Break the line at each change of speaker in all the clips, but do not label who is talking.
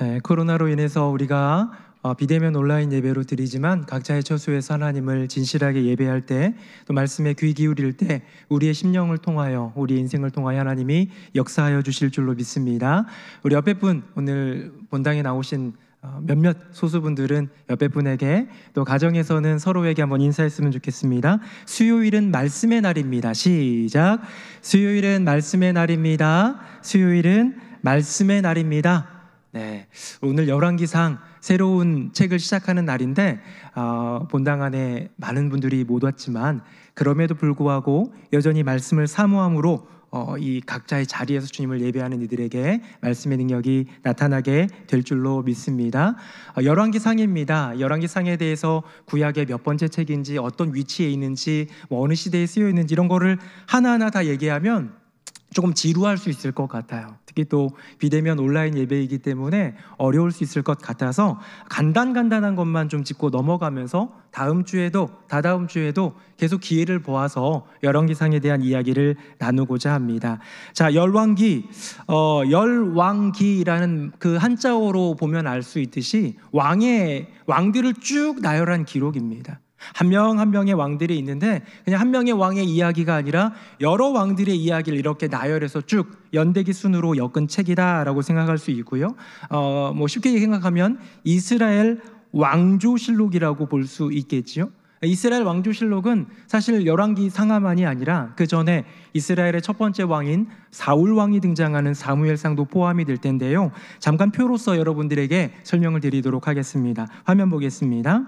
네, 코로나로 인해서 우리가 어, 비대면 온라인 예배로 드리지만 각자의 처소에서 하나님을 진실하게 예배할 때 또 말씀에 귀 기울일 때 우리의 심령을 통하여 우리 인생을 통하여 하나님이 역사하여 주실 줄로 믿습니다. 우리 옆에 분 오늘 본당에 나오신 어, 몇몇 소수분들은 옆에 분에게 또 가정에서는 서로에게 한번 인사했으면 좋겠습니다. 수요일은 말씀의 날입니다. 시작. 수요일은 말씀의 날입니다. 수요일은 말씀의 날입니다. 네, 오늘 열왕기상 새로운 책을 시작하는 날인데 어, 본당 안에 많은 분들이 못 왔지만 그럼에도 불구하고 여전히 말씀을 사모함으로 어, 이 각자의 자리에서 주님을 예배하는 이들에게 말씀의 능력이 나타나게 될 줄로 믿습니다. 어, 열왕기상입니다. 열왕기상에 대해서 구약의 몇 번째 책인지 어떤 위치에 있는지 뭐 어느 시대에 쓰여 있는지 이런 거를 하나하나 다 얘기하면 조금 지루할 수 있을 것 같아요. 특히 또 비대면 온라인 예배이기 때문에 어려울 수 있을 것 같아서 간단간단한 것만 좀 짚고 넘어가면서 다음 주에도 다다음 주에도 계속 기회를 보아서 열왕기상에 대한 이야기를 나누고자 합니다. 자, 열왕기 어, 열왕기라는 그 한자어로 보면 알 수 있듯이 왕의 왕들을 쭉 나열한 기록입니다. 한 명한 한 명의 왕들이 있는데 그냥 한 명의 왕의 이야기가 아니라 여러 왕들의 이야기를 이렇게 나열해서 쭉 연대기 순으로 엮은 책이다라고 생각할 수 있고요. 어, 뭐 쉽게 생각하면 이스라엘 왕조실록이라고 볼 수 있겠지요. 이스라엘 왕조실록은 사실 열왕기 상하만이 아니라 그 전에 이스라엘의 첫 번째 왕인 사울 왕이 등장하는 사무엘상도 포함이 될 텐데요. 잠깐 표로서 여러분들에게 설명을 드리도록 하겠습니다. 화면 보겠습니다.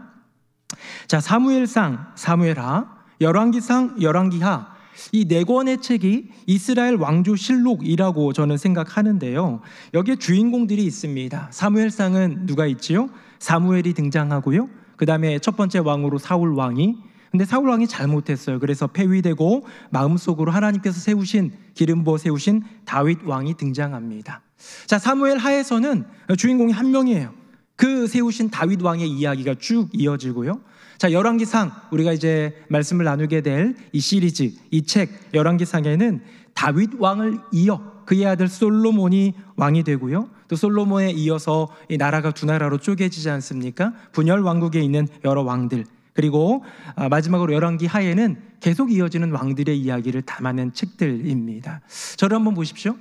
자, 사무엘상, 사무엘하, 열왕기상, 열왕기하 이 네 권의 책이 이스라엘 왕조 실록이라고 저는 생각하는데요. 여기에 주인공들이 있습니다. 사무엘상은 누가 있지요? 사무엘이 등장하고요. 그다음에 첫 번째 왕으로 사울 왕이 근데 사울 왕이 잘못했어요. 그래서 폐위되고 마음속으로 하나님께서 세우신 기름 부어 세우신 다윗 왕이 등장합니다. 자, 사무엘 하에서는 주인공이 한 명이에요. 그 세우신 다윗 왕의 이야기가 쭉 이어지고요. 자, 열왕기상 우리가 이제 말씀을 나누게 될 이 시리즈, 이 책 열왕기상에는 다윗 왕을 이어 그의 아들 솔로몬이 왕이 되고요. 또 솔로몬에 이어서 이 나라가 두 나라로 쪼개지지 않습니까? 분열 왕국에 있는 여러 왕들 그리고 아, 마지막으로 열왕기 하에는 계속 이어지는 왕들의 이야기를 담아낸 책들입니다. 저를 한번 보십시오.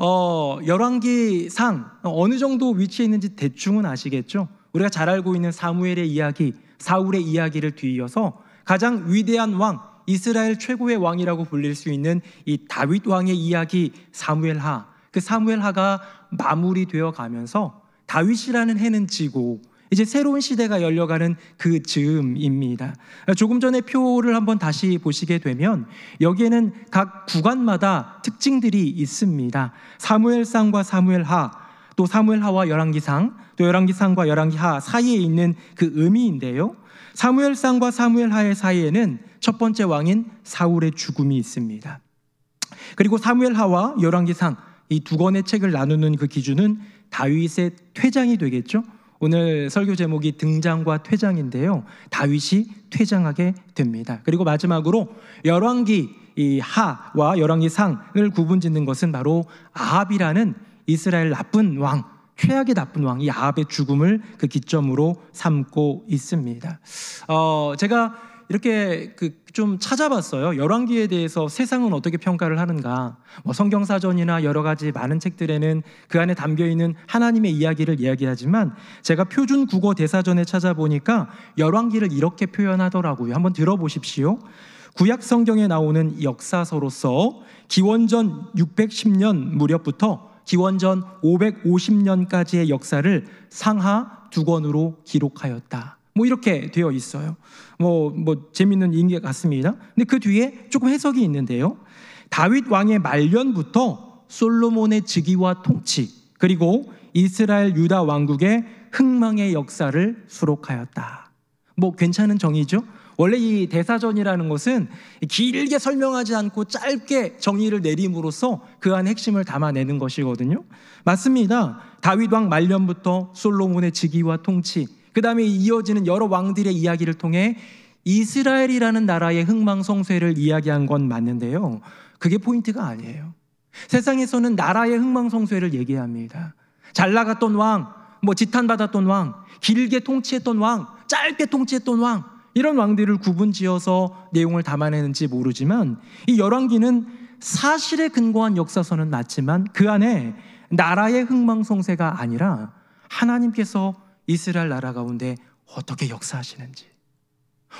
어, 열왕기상 어느 정도 위치에 있는지 대충은 아시겠죠? 우리가 잘 알고 있는 사무엘의 이야기, 사울의 이야기를 뒤이어서 가장 위대한 왕, 이스라엘 최고의 왕이라고 불릴 수 있는 이 다윗 왕의 이야기 사무엘하. 그 사무엘하가 마무리되어 가면서 다윗이라는 해는 지고 이제 새로운 시대가 열려가는 그 즈음입니다. 조금 전에 표를 한번 다시 보시게 되면 여기에는 각 구간마다 특징들이 있습니다. 사무엘상과 사무엘하, 또 사무엘하와 열왕기상, 또 열왕기상과 열왕기하 사이에 있는 그 의미인데요. 사무엘상과 사무엘하의 사이에는 첫 번째 왕인 사울의 죽음이 있습니다. 그리고 사무엘하와 열왕기상 이 두 권의 책을 나누는 그 기준은 다윗의 퇴장이 되겠죠. 오늘 설교 제목이 등장과 퇴장인데요. 다윗이 퇴장하게 됩니다. 그리고 마지막으로 열왕기 이 하와 열왕기 상을 구분짓는 것은 바로 아합이라는 이스라엘 나쁜 왕, 최악의 나쁜 왕이 아합의 죽음을 그 기점으로 삼고 있습니다. 어, 제가 이렇게 그 좀 찾아봤어요. 열왕기에 대해서 세상은 어떻게 평가를 하는가? 뭐 성경 사전이나 여러 가지 많은 책들에는 그 안에 담겨 있는 하나님의 이야기를 이야기하지만 제가 표준 국어 대사전에 찾아보니까 열왕기를 이렇게 표현하더라고요. 한번 들어보십시오. 구약 성경에 나오는 역사서로서 기원전 610년 무렵부터 기원전 550년까지의 역사를 상하 두 권으로 기록하였다. 뭐 이렇게 되어 있어요. 뭐, 뭐 재밌는 인기 같습니다. 근데 그 뒤에 조금 해석이 있는데요. 다윗 왕의 말년부터 솔로몬의 즉위와 통치 그리고 이스라엘 유다 왕국의 흥망의 역사를 수록하였다. 뭐 괜찮은 정의죠? 원래 이 대사전이라는 것은 길게 설명하지 않고 짧게 정의를 내림으로써 그 안 핵심을 담아내는 것이거든요. 맞습니다. 다윗 왕 말년부터 솔로몬의 즉위와 통치 그 다음에 이어지는 여러 왕들의 이야기를 통해 이스라엘이라는 나라의 흥망성쇠를 이야기한 건 맞는데요. 그게 포인트가 아니에요. 세상에서는 나라의 흥망성쇠를 얘기합니다. 잘 나갔던 왕, 뭐 지탄받았던 왕, 길게 통치했던 왕, 짧게 통치했던 왕, 이런 왕들을 구분 지어서 내용을 담아내는지 모르지만 이 열왕기는 사실에 근거한 역사서는 맞지만 그 안에 나라의 흥망성쇠가 아니라 하나님께서 이스라엘 나라 가운데 어떻게 역사하시는지,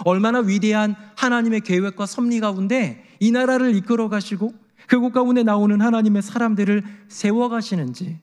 얼마나 위대한 하나님의 계획과 섭리 가운데 이 나라를 이끌어 가시고 그곳 가운데 나오는 하나님의 사람들을 세워 가시는지,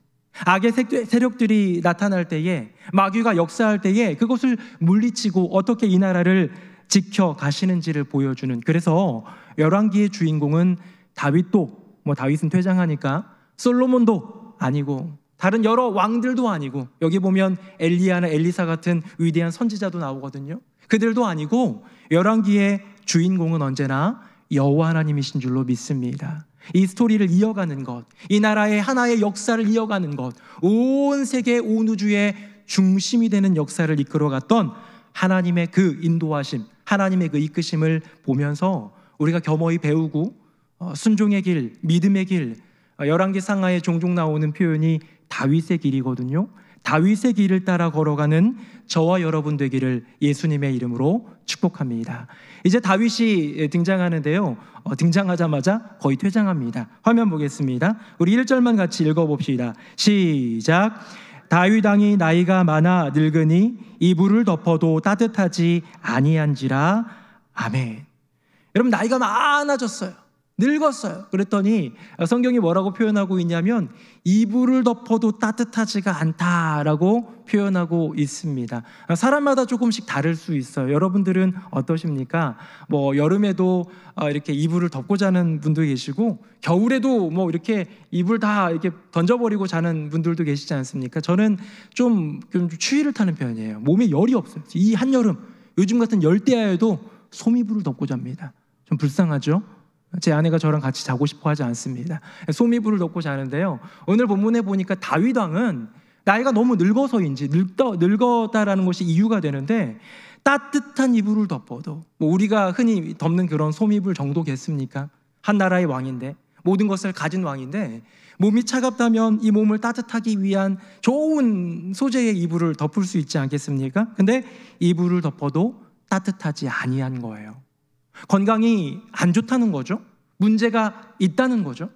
악의 세력들이 나타날 때에 마귀가 역사할 때에 그것을 물리치고 어떻게 이 나라를 지켜 가시는지를 보여주는 그래서 열왕기의 주인공은 다윗도 뭐 다윗은 퇴장하니까 솔로몬도 아니고 다른 여러 왕들도 아니고 여기 보면 엘리야나 엘리사 같은 위대한 선지자도 나오거든요. 그들도 아니고 열왕기의 주인공은 언제나 여호와 하나님이신 줄로 믿습니다. 이 스토리를 이어가는 것, 이 나라의 하나의 역사를 이어가는 것, 온 세계 온 우주의 중심이 되는 역사를 이끌어갔던 하나님의 그 인도하심, 하나님의 그 이끄심을 보면서 우리가 겸허히 배우고 어, 순종의 길, 믿음의 길, 어, 열왕기 상하에 종종 나오는 표현이 다윗의 길이거든요. 다윗의 길을 따라 걸어가는 저와 여러분 되기를 예수님의 이름으로 축복합니다. 이제 다윗이 예, 등장하는데요. 어, 등장하자마자 거의 퇴장합니다. 화면 보겠습니다. 우리 1절만 같이 읽어봅시다. 시작. 다윗왕이 나이가 많아 늙으니 이불을 덮어도 따뜻하지 아니한지라. 아멘. 여러분 나이가 많아졌어요. 늙었어요. 그랬더니 성경이 뭐라고 표현하고 있냐면 이불을 덮어도 따뜻하지가 않다라고 표현하고 있습니다. 사람마다 조금씩 다를 수 있어요. 여러분들은 어떠십니까? 뭐 여름에도 어, 이렇게 이불을 덮고 자는 분도 계시고 겨울에도 뭐 이렇게 이불 다 이렇게 던져버리고 자는 분들도 계시지 않습니까? 저는 좀, 좀 추위를 타는 편이에요. 몸에 열이 없어요. 이 한여름 요즘 같은 열대야에도 솜이불을 덮고 잡니다. 좀 불쌍하죠? 제 아내가 저랑 같이 자고 싶어 하지 않습니다. 소미불을 넣고 자는데요. 오늘 본문에 보니까 다윗 왕은 나이가 너무 늙어서인지 늙더 늙었다라는 것이 이유가 되는데 따뜻한 이불을 덮어도 뭐 우리가 흔히 덮는 그런 소미불 정도겠습니까? 한 나라의 왕인데 모든 것을 가진 왕인데 몸이 차갑다면 이 몸을 따뜻하기 위한 좋은 소재의 이불을 덮을 수 있지 않겠습니까? 근데 이불을 덮어도 따뜻하지 아니한 거예요. 건강이 안 좋다는 거죠. 문제가 있다는 거죠.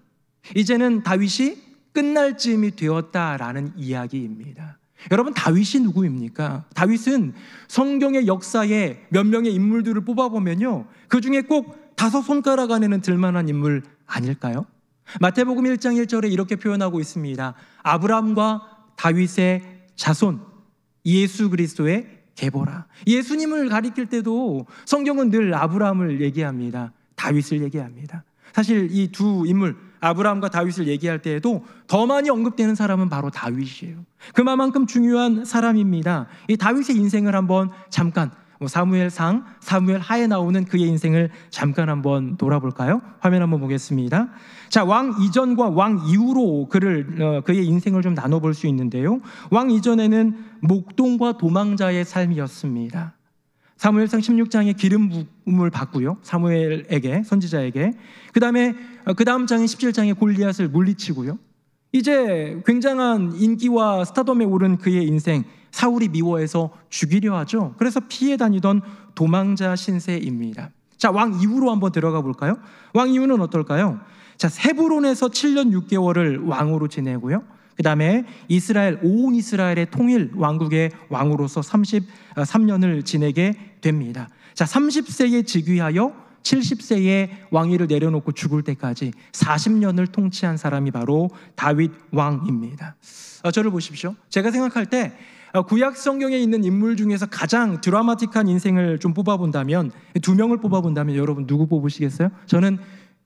이제는 다윗이 끝날 즈음이 되었다라는 이야기입니다. 여러분 다윗이 누구입니까? 다윗은 성경의 역사에 몇 명의 인물들을 뽑아보면요. 그 중에 꼭 다섯 손가락 안에는 들만한 인물 아닐까요? 마태복음 1장 1절에 이렇게 표현하고 있습니다. 아브라함과 다윗의 자손 예수 그리스도의 개보라. 예수님을 가리킬 때도 성경은 늘 아브라함을 얘기합니다. 다윗을 얘기합니다. 사실 이 두 인물 아브라함과 다윗을 얘기할 때에도 더 많이 언급되는 사람은 바로 다윗이에요. 그만큼 중요한 사람입니다. 이 다윗의 인생을 한번 잠깐 뭐 사무엘상, 사무엘 하에 나오는 그의 인생을 잠깐 한번 돌아볼까요? 화면 한번 보겠습니다. 자, 왕 이전과 왕 이후로 그를 어, 그의 인생을 좀 나눠 볼수 있는데요. 왕 이전에는 목동과 도망자의 삶이었습니다. 사무엘상 16장에 기름 부음을 받고요. 사무엘에게 선지자에게. 그다음에 어, 그다음 장인 17장에 골리앗을 물리치고요. 이제 굉장한 인기와 스타덤에 오른 그의 인생 사울이 미워해서 죽이려 하죠. 그래서 피해 다니던 도망자 신세입니다. 자, 왕 이후로 한번 들어가 볼까요? 왕 이후는 어떨까요? 자, 세브론에서 7년 6개월을 왕으로 지내고요. 그 다음에 이스라엘, 온 이스라엘의 통일 왕국의 왕으로서 33년을 아, 지내게 됩니다. 자, 30세에 즉위하여 70세에 왕위를 내려놓고 죽을 때까지 40년을 통치한 사람이 바로 다윗 왕입니다. 아, 저를 보십시오. 제가 생각할 때 아, 구약 성경에 있는 인물 중에서 가장 드라마틱한 인생을 좀 뽑아본다면 두 명을 뽑아본다면 여러분 누구 뽑으시겠어요? 저는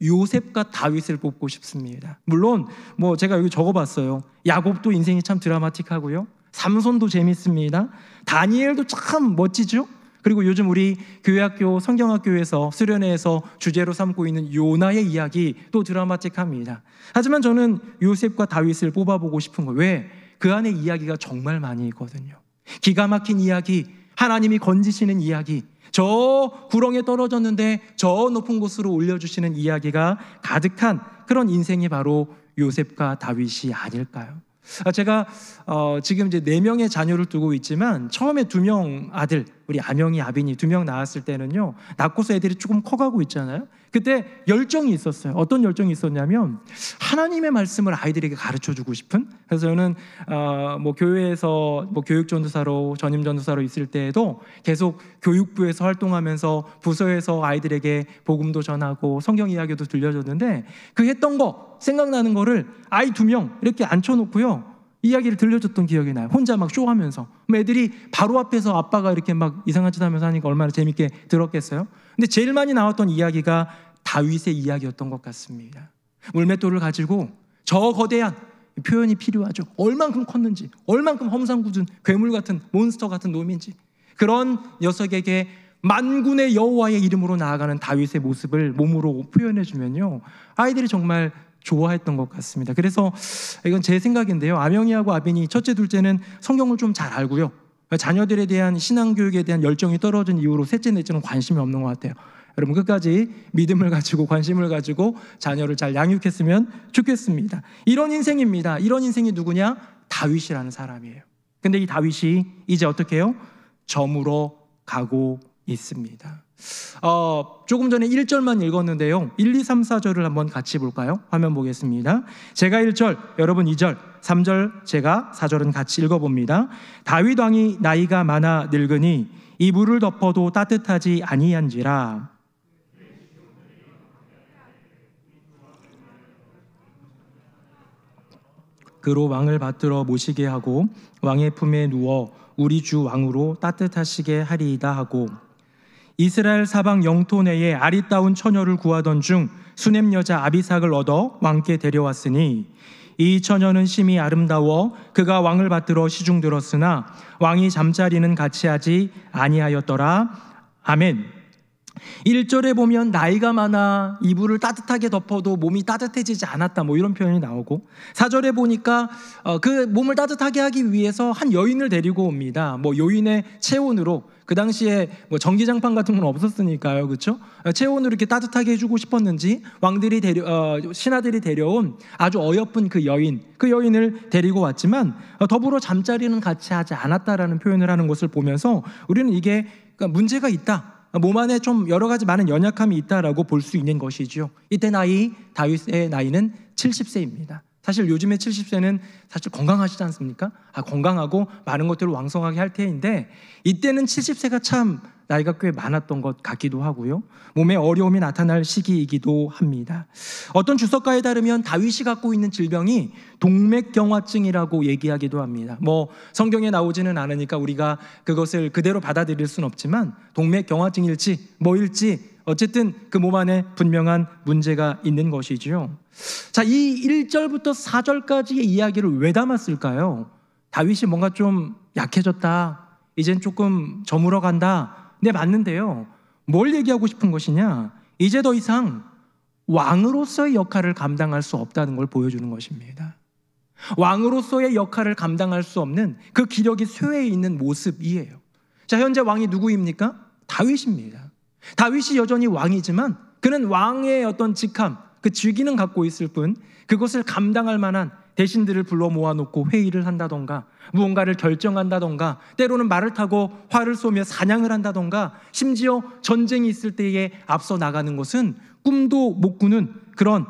요셉과 다윗을 뽑고 싶습니다. 물론 뭐 제가 여기 적어봤어요. 야곱도 인생이 참 드라마틱하고요. 삼손도 재밌습니다. 다니엘도 참 멋지죠. 그리고 요즘 우리 교회학교 성경학교에서 수련회에서 주제로 삼고 있는 요나의 이야기 또 드라마틱합니다. 하지만 저는 요셉과 다윗을 뽑아보고 싶은 거예요. 왜? 그 안에 이야기가 정말 많이 있거든요. 기가 막힌 이야기, 하나님이 건지시는 이야기, 저 구렁에 떨어졌는데 저 높은 곳으로 올려주시는 이야기가 가득한 그런 인생이 바로 요셉과 다윗이 아닐까요? 아, 제가 어, 지금 이제 네 명의 자녀를 두고 있지만 처음에 두 명 아들 우리 아명이 아빈이 두명 낳았을 때는요 낳고서 애들이 조금 커가고 있잖아요. 그때 열정이 있었어요. 어떤 열정이 있었냐면 하나님의 말씀을 아이들에게 가르쳐 주고 싶은. 그래서 저는 어, 뭐 교회에서 뭐 교육 전도사로 전임 전도사로 있을 때에도 계속 교육부에서 활동하면서 부서에서 아이들에게 복음도 전하고 성경 이야기도 들려줬는데 그 했던 거 생각나는 거를 아이 두 명 이렇게 앉혀놓고요. 이야기를 들려줬던 기억이 나요. 혼자 막 쇼하면서. 애들이 바로 앞에서 아빠가 이렇게 막 이상한 짓 하면서 하니까 얼마나 재밌게 들었겠어요? 근데 제일 많이 나왔던 이야기가 다윗의 이야기였던 것 같습니다. 물맷돌을 가지고 저 거대한 표현이 필요하죠. 얼만큼 컸는지, 얼만큼 험상궂은 괴물 같은 몬스터 같은 놈인지 그런 녀석에게 만군의 여호와의 이름으로 나아가는 다윗의 모습을 몸으로 표현해 주면요 아이들이 정말 좋아했던 것 같습니다. 그래서 이건 제 생각인데요. 아명이하고 아빈이 첫째, 둘째는 성경을 좀 잘 알고요. 자녀들에 대한 신앙교육에 대한 열정이 떨어진 이후로 셋째, 넷째는 관심이 없는 것 같아요. 여러분 끝까지 믿음을 가지고 관심을 가지고 자녀를 잘 양육했으면 좋겠습니다. 이런 인생입니다. 이런 인생이 누구냐? 다윗이라는 사람이에요. 근데 이 다윗이 이제 어떻게 해요? 점으로 가고 있습니다. 어, 조금 전에 1절만 읽었는데요. 1, 2, 3, 4절을 한번 같이 볼까요? 화면 보겠습니다. 제가 1절, 여러분 2절, 3절 제가 4절은 같이 읽어봅니다. 다윗 왕이 나이가 많아 늙으니 이불을 덮어도 따뜻하지 아니한지라. 그로 왕을 받들어 모시게 하고 왕의 품에 누워 우리 주 왕으로 따뜻하시게 하리이다 하고 이스라엘 사방 영토 내에 아리따운 처녀를 구하던 중 수넴 여자 아비삭을 얻어 왕께 데려왔으니 이 처녀는 심히 아름다워 그가 왕을 받들어 시중 들었으나 왕이 잠자리는 같이 하지 아니하였더라 아멘 1절에 보면 나이가 많아 이불을 따뜻하게 덮어도 몸이 따뜻해지지 않았다 뭐 이런 표현이 나오고 4절에 보니까 어, 그 몸을 따뜻하게 하기 위해서 한 여인을 데리고 옵니다. 뭐 여인의 체온으로 그 당시에 뭐 전기장판 같은 건 없었으니까요, 그렇죠? 체온을 이렇게 따뜻하게 해주고 싶었는지 왕들이 데려, 어, 신하들이 데려온 아주 어여쁜 그 여인, 그 여인을 데리고 왔지만 어, 더불어 잠자리는 같이 하지 않았다라는 표현을 하는 것을 보면서 우리는 이게 그니까 문제가 있다. 몸 안에 좀 여러 가지 많은 연약함이 있다라고 볼 수 있는 것이지요. 이때 나이 다윗의 나이는 70세입니다. 사실 요즘에 70세는 사실 건강하시지 않습니까? 아, 건강하고 많은 것들을 왕성하게 할 테인데 이때는 70세가 참 나이가 꽤 많았던 것 같기도 하고요. 몸에 어려움이 나타날 시기이기도 합니다. 어떤 주석가에 따르면 다윗이 갖고 있는 질병이 동맥경화증이라고 얘기하기도 합니다. 뭐 성경에 나오지는 않으니까 우리가 그것을 그대로 받아들일 순 없지만 동맥경화증일지 뭐일지 어쨌든 그 몸 안에 분명한 문제가 있는 것이지요. 자, 이 1절부터 4절까지의 이야기를 왜 담았을까요? 다윗이 뭔가 좀 약해졌다. 이젠 조금 저물어 간다. 네, 맞는데요. 뭘 얘기하고 싶은 것이냐? 이제 더 이상 왕으로서의 역할을 감당할 수 없다는 걸 보여주는 것입니다. 왕으로서의 역할을 감당할 수 없는 그 기력이 쇠에 있는 모습이에요. 자, 현재 왕이 누구입니까? 다윗입니다. 다윗이 여전히 왕이지만 그는 왕의 어떤 직함, 그 직위는 갖고 있을 뿐 그것을 감당할 만한 대신들을 불러 모아놓고 회의를 한다던가 무언가를 결정한다던가 때로는 말을 타고 활을 쏘며 사냥을 한다던가 심지어 전쟁이 있을 때에 앞서 나가는 것은 꿈도 못 꾸는 그런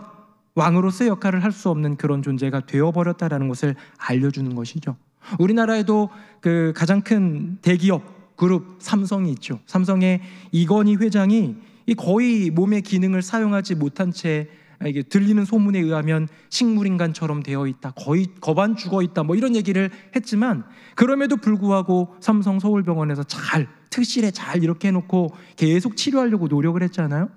왕으로서의 역할을 할 수 없는 그런 존재가 되어버렸다라는 것을 알려주는 것이죠. 우리나라에도 그 가장 큰 대기업 그룹 삼성이 있죠. 삼성의 이건희 회장이 거의 몸의 기능을 사용하지 못한 채 이게 들리는 소문에 의하면 식물인간처럼 되어 있다. 거의 거반 죽어 있다. 뭐 이런 얘기를 했지만 그럼에도 불구하고 삼성 서울병원에서 잘 특실에 잘 이렇게 해놓고 계속 치료하려고 노력을 했잖아요.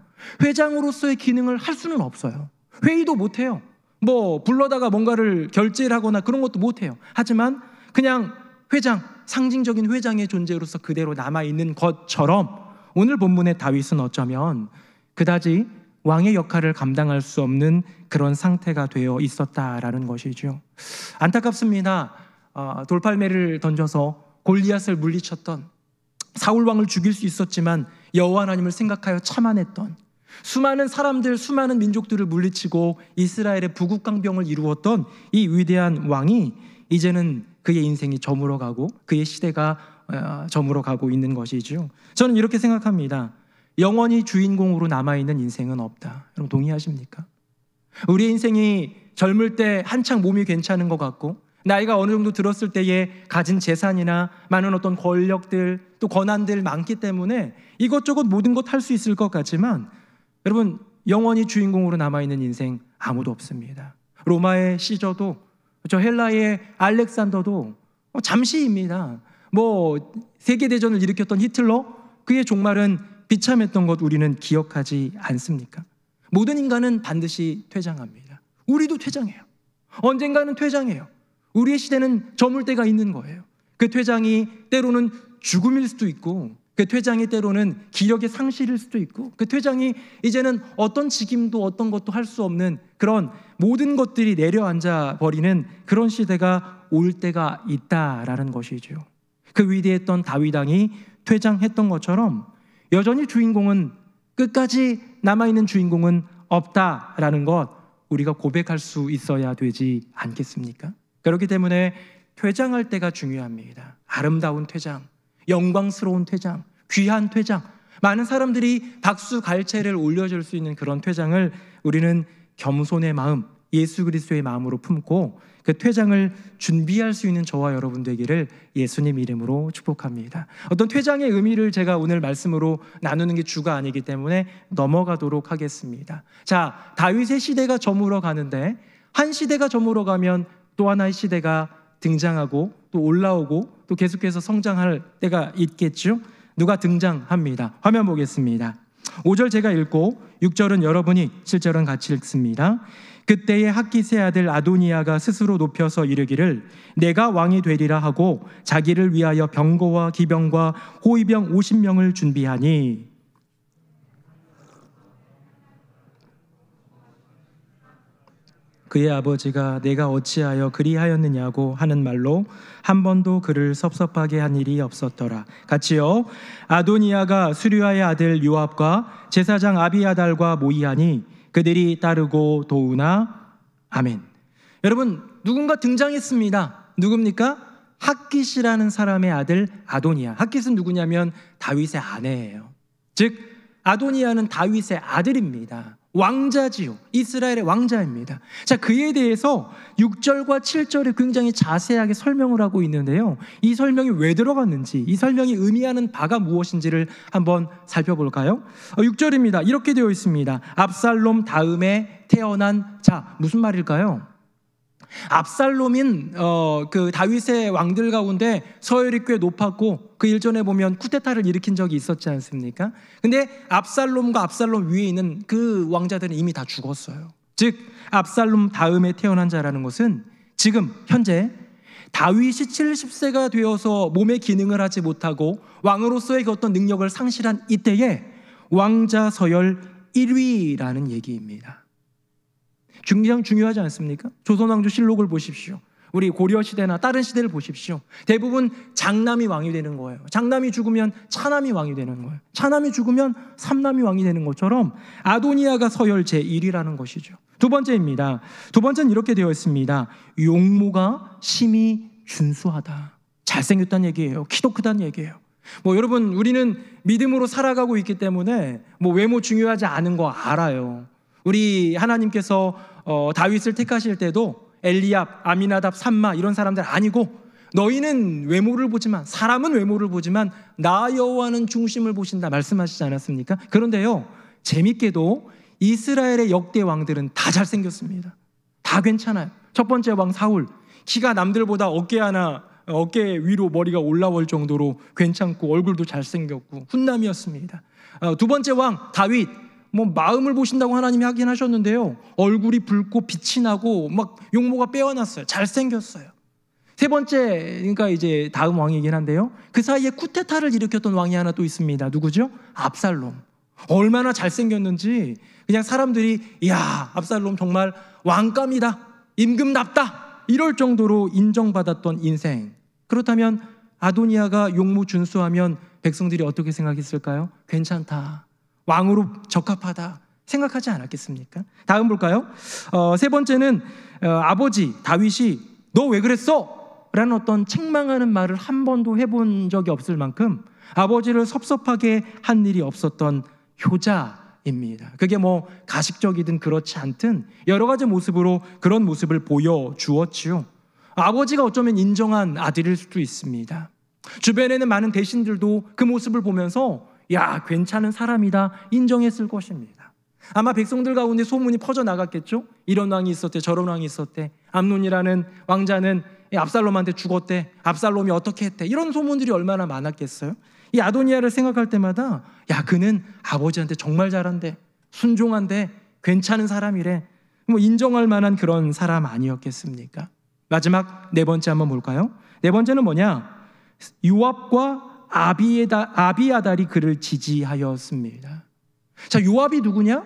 회장으로서의 기능을 할 수는 없어요. 회의도 못 해요. 뭐 불러다가 뭔가를 결제를 하거나 그런 것도 못 해요. 하지만 그냥 회장 상징적인 회장의 존재로서 그대로 남아 있는 것처럼 오늘 본문의 다윗은 어쩌면 그다지 왕의 역할을 감당할 수 없는 그런 상태가 되어 있었다라는 것이죠. 안타깝습니다. 아, 돌팔매를 던져서 골리앗을 물리쳤던 사울 왕을 죽일 수 있었지만 여호와 하나님을 생각하여 참아냈던 수많은 사람들, 수많은 민족들을 물리치고 이스라엘의 부국강병을 이루었던 이 위대한 왕이 이제는 그의 인생이 저물어가고 그의 시대가 어, 저물어가고 있는 것이죠. 저는 이렇게 생각합니다. 영원히 주인공으로 남아있는 인생은 없다. 여러분 동의하십니까? 우리의 인생이 젊을 때 한창 몸이 괜찮은 것 같고 나이가 어느 정도 들었을 때에 가진 재산이나 많은 어떤 권력들 또 권한들 많기 때문에 이것저것 모든 것 할 수 있을 것 같지만 여러분 영원히 주인공으로 남아있는 인생 아무도 없습니다. 로마의 시저도 저 헬라의 알렉산더도 뭐 잠시입니다. 뭐 세계대전을 일으켰던 히틀러 그의 종말은 비참했던 것 우리는 기억하지 않습니까? 모든 인간은 반드시 퇴장합니다. 우리도 퇴장해요. 언젠가는 퇴장해요. 우리의 시대는 저물 때가 있는 거예요. 그 퇴장이 때로는 죽음일 수도 있고 그 퇴장이 때로는 기력의 상실일 수도 있고 그 퇴장이 이제는 어떤 직임도 어떤 것도 할 수 없는 그런 모든 것들이 내려앉아 버리는 그런 시대가 올 때가 있다라는 것이지요. 그 위대했던 다윗왕이 퇴장했던 것처럼 여전히 주인공은 끝까지 남아있는 주인공은 없다라는 것 우리가 고백할 수 있어야 되지 않겠습니까? 그렇기 때문에 퇴장할 때가 중요합니다. 아름다운 퇴장. 영광스러운 퇴장, 귀한 퇴장, 많은 사람들이 박수 갈채를 올려줄 수 있는 그런 퇴장을 우리는 겸손의 마음, 예수 그리스도의 마음으로 품고 그 퇴장을 준비할 수 있는 저와 여러분 되기를 예수님 이름으로 축복합니다. 어떤 퇴장의 의미를 제가 오늘 말씀으로 나누는 게 주가 아니기 때문에 넘어가도록 하겠습니다. 자, 다윗의 시대가 저물어 가는데 한 시대가 저물어 가면 또 하나의 시대가 등장하고 또 올라오고 또 계속해서 성장할 때가 있겠죠. 누가 등장합니다. 화면 보겠습니다. 5절 제가 읽고 6절은 여러분이 7절은 같이 읽습니다. 그때에 학기세 아들 아도니아가 스스로 높여서 이르기를 내가 왕이 되리라 하고 자기를 위하여 병거와 기병과 호위병 50명을 준비하니 그의 아버지가 내가 어찌하여 그리하였느냐고 하는 말로 한 번도 그를 섭섭하게 한 일이 없었더라. 같이요. 아도니아가 수류아의 아들 요압과 제사장 아비아달과 모이하니 그들이 따르고 도우나 아멘. 여러분 누군가 등장했습니다. 누굽니까? 학기시라는 사람의 아들 아도니아. 학기스는 누구냐면 다윗의 아내예요. 즉 아도니아는 다윗의 아들입니다. 왕자지요. 이스라엘의 왕자입니다. 자, 그에 대해서 6절과 7절에 굉장히 자세하게 설명을 하고 있는데요. 이 설명이 왜 들어갔는지, 이 설명이 의미하는 바가 무엇인지를 한번 살펴볼까요? 6절입니다. 어, 이렇게 되어 있습니다. 압살롬 다음에 태어난 자. 무슨 말일까요? 압살롬인 어, 그 다윗의 왕들 가운데 서열이 꽤 높았고 그 일전에 보면 쿠데타를 일으킨 적이 있었지 않습니까? 근데 압살롬과 압살롬 위에 있는 그 왕자들은 이미 다 죽었어요. 즉 압살롬 다음에 태어난 자라는 것은 지금 현재 다윗이 70세가 되어서 몸의 기능을 하지 못하고 왕으로서의 그 어떤 능력을 상실한 이때에 왕자 서열 1위라는 얘기입니다. 굉장히 중요하지 않습니까? 조선왕조 실록을 보십시오. 우리 고려 시대나 다른 시대를 보십시오. 대부분 장남이 왕이 되는 거예요. 장남이 죽으면 차남이 왕이 되는 거예요. 차남이 죽으면 삼남이 왕이 되는 것처럼 아도니아가 서열 제1위라는 것이죠. 두 번째입니다. 두 번째는 이렇게 되어 있습니다. 용모가 심히 준수하다. 잘생겼다는 얘기예요. 키도 크다는 얘기예요. 뭐 여러분 우리는 믿음으로 살아가고 있기 때문에 뭐 외모 중요하지 않은 거 알아요. 우리 하나님께서 어, 다윗을 택하실 때도 엘리압, 아미나답, 산마 이런 사람들 아니고 너희는 외모를 보지만 사람은 외모를 보지만 나 여호와는 중심을 보신다 말씀하시지 않았습니까? 그런데요 재밌게도 이스라엘의 역대 왕들은 다 잘생겼습니다. 다 괜찮아요. 첫 번째 왕 사울 키가 남들보다 어깨 하나 어깨 위로 머리가 올라올 정도로 괜찮고 얼굴도 잘생겼고 훈남이었습니다. 어, 두 번째 왕 다윗 뭐 마음을 보신다고 하나님이 하긴 하셨는데요. 얼굴이 붉고 빛이 나고 막 용모가 빼어났어요. 잘생겼어요. 세 번째, 그러니까 이제 다음 왕이긴 한데요. 그 사이에 쿠데타를 일으켰던 왕이 하나 또 있습니다. 누구죠? 압살롬. 얼마나 잘생겼는지 그냥 사람들이 이야 압살롬 정말 왕감이다 임금답다 이럴 정도로 인정받았던 인생 그렇다면 아도니아가 용모 준수하면 백성들이 어떻게 생각했을까요? 괜찮다 왕으로 적합하다 생각하지 않았겠습니까? 다음 볼까요? 어, 세 번째는 어, 아버지 다윗이 너 왜 그랬어? 라는 어떤 책망하는 말을 한 번도 해본 적이 없을 만큼 아버지를 섭섭하게 한 일이 없었던 효자입니다. 그게 뭐 가식적이든 그렇지 않든 여러 가지 모습으로 그런 모습을 보여주었지요. 아버지가 어쩌면 인정한 아들일 수도 있습니다. 주변에는 많은 대신들도 그 모습을 보면서 야, 괜찮은 사람이다 인정했을 것입니다. 아마 백성들 가운데 소문이 퍼져 나갔겠죠. 이런 왕이 있었대, 저런 왕이 있었대. 암논이라는 왕자는 압살롬한테 죽었대. 압살롬이 어떻게 했대. 이런 소문들이 얼마나 많았겠어요. 이 아도니아를 생각할 때마다 야, 그는 아버지한테 정말 잘한대. 순종한대. 괜찮은 사람이래. 뭐 인정할 만한 그런 사람 아니었겠습니까? 마지막 네 번째 한번 볼까요? 네 번째는 뭐냐? 유압과 아비에다, 아비아달이 그를 지지하였습니다. 자, 요압이 누구냐?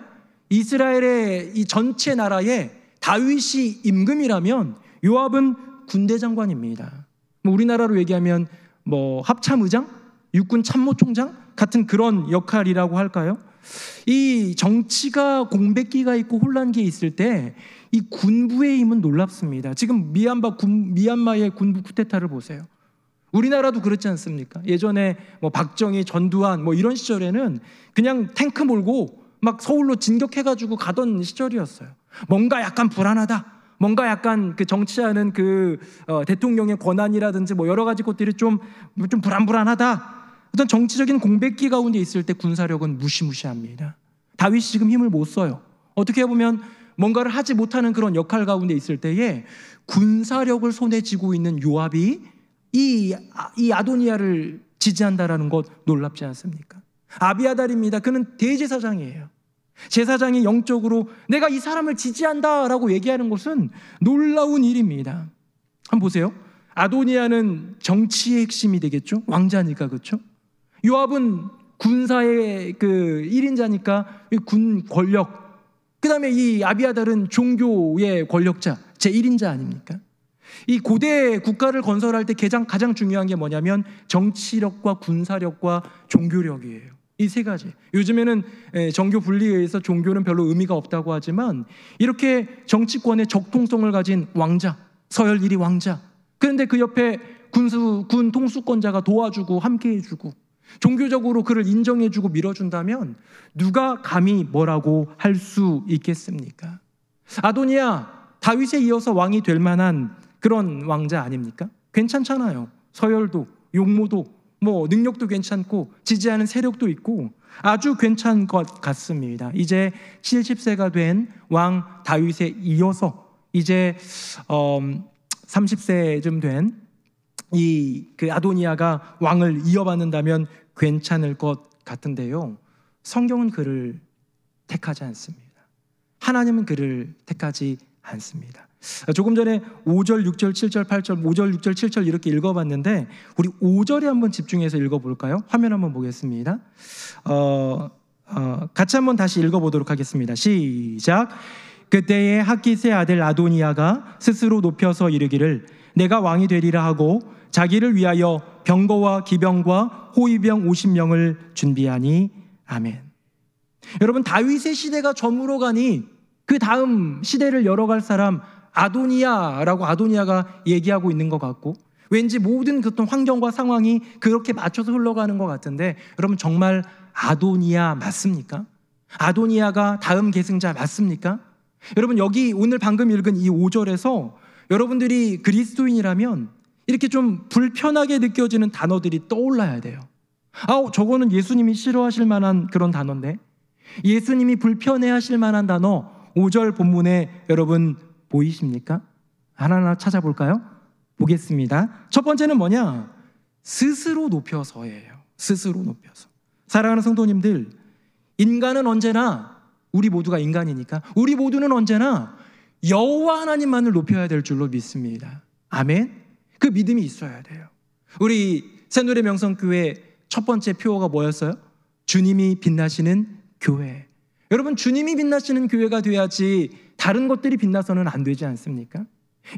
이스라엘의 이 전체 나라의 다윗이 임금이라면 요압은 군대 장관입니다. 뭐 우리나라로 얘기하면 뭐 합참의장, 육군 참모총장 같은 그런 역할이라고 할까요? 이 정치가 공백기가 있고 혼란기에 있을 때 이 군부의 힘은 놀랍습니다. 지금 미얀마 군, 미얀마의 군부 쿠데타를 보세요. 우리나라도 그렇지 않습니까? 예전에 뭐 박정희, 전두환 뭐 이런 시절에는 그냥 탱크 몰고 막 서울로 진격해가지고 가던 시절이었어요. 뭔가 약간 불안하다. 뭔가 약간 그 정치하는 그 어, 대통령의 권한이라든지 뭐 여러 가지 것들이 좀, 뭐 좀 불안불안하다. 어떤 정치적인 공백기 가운데 있을 때 군사력은 무시무시합니다. 다윗이 지금 힘을 못 써요. 어떻게 보면 뭔가를 하지 못하는 그런 역할 가운데 있을 때에 군사력을 손에 쥐고 있는 요압이 이, 이 아도니아를 지지한다라는 것 놀랍지 않습니까? 아비아달입니다. 그는 대제사장이에요. 제사장이 영적으로 내가 이 사람을 지지한다라고 얘기하는 것은 놀라운 일입니다. 한번 보세요. 아도니아는 정치의 핵심이 되겠죠. 왕자니까 그렇죠. 요압은 군사의 그 1인자니까 군 권력. 그다음에 이 아비아달은 종교의 권력자, 제 1인자 아닙니까? 이 고대 국가를 건설할 때 가장, 가장 중요한 게 뭐냐면 정치력과 군사력과 종교력이에요. 이 세 가지. 요즘에는 정교 분리에 의해서 종교는 별로 의미가 없다고 하지만 이렇게 정치권의 적통성을 가진 왕자, 서열 1위 왕자. 그런데 그 옆에 군수, 군 통수권자가 도와주고 함께 해주고 종교적으로 그를 인정해주고 밀어준다면 누가 감히 뭐라고 할 수 있겠습니까? 아도니아 다윗에 이어서 왕이 될 만한 그런 왕자 아닙니까? 괜찮잖아요. 서열도, 용모도, 뭐 능력도 괜찮고 지지하는 세력도 있고 아주 괜찮은 것 같습니다. 이제 70세가 된 왕 다윗에 이어서 이제 음, 30세쯤 된이그 아도니아가 왕을 이어받는다면 괜찮을 것 같은데요. 성경은 그를 택하지 않습니다. 하나님은 그를 택하지 않습니다. 조금 전에 5절, 6절, 7절, 8절, 5절, 6절, 7절 이렇게 읽어봤는데 우리 5절에 한번 집중해서 읽어볼까요? 화면 한번 보겠습니다. 어, 어, 같이 한번 다시 읽어보도록 하겠습니다. 시작. 그때에 학기세 아들 아도니아가 스스로 높여서 이르기를 내가 왕이 되리라 하고 자기를 위하여 병거와 기병과 호위병 50명을 준비하니 아멘. 여러분 다윗의 시대가 저물어가니 그 다음 시대를 열어갈 사람 아도니아라고 아도니아가 얘기하고 있는 것 같고 왠지 모든 그 어떤 환경과 상황이 그렇게 맞춰서 흘러가는 것 같은데 여러분 정말 아도니아 맞습니까? 아도니아가 다음 계승자 맞습니까? 여러분 여기 오늘 방금 읽은 이 5절에서 여러분들이 그리스도인이라면 이렇게 좀 불편하게 느껴지는 단어들이 떠올라야 돼요. 아, 우 저거는 예수님이 싫어하실 만한 그런 단어인데 예수님이 불편해 하실 만한 단어 5절 본문에 여러분 보이십니까? 하나하나 찾아볼까요? 보겠습니다. 첫 번째는 뭐냐? 스스로 높여서예요. 스스로 높여서. 사랑하는 성도님들, 인간은 언제나 우리 모두가 인간이니까 우리 모두는 언제나 여호와 하나님만을 높여야 될 줄로 믿습니다. 아멘. 그 믿음이 있어야 돼요. 우리 새누리 명성교회 첫 번째 표어가 뭐였어요? 주님이 빛나시는 교회. 여러분 주님이 빛나시는 교회가 돼야지 다른 것들이 빛나서는 안 되지 않습니까?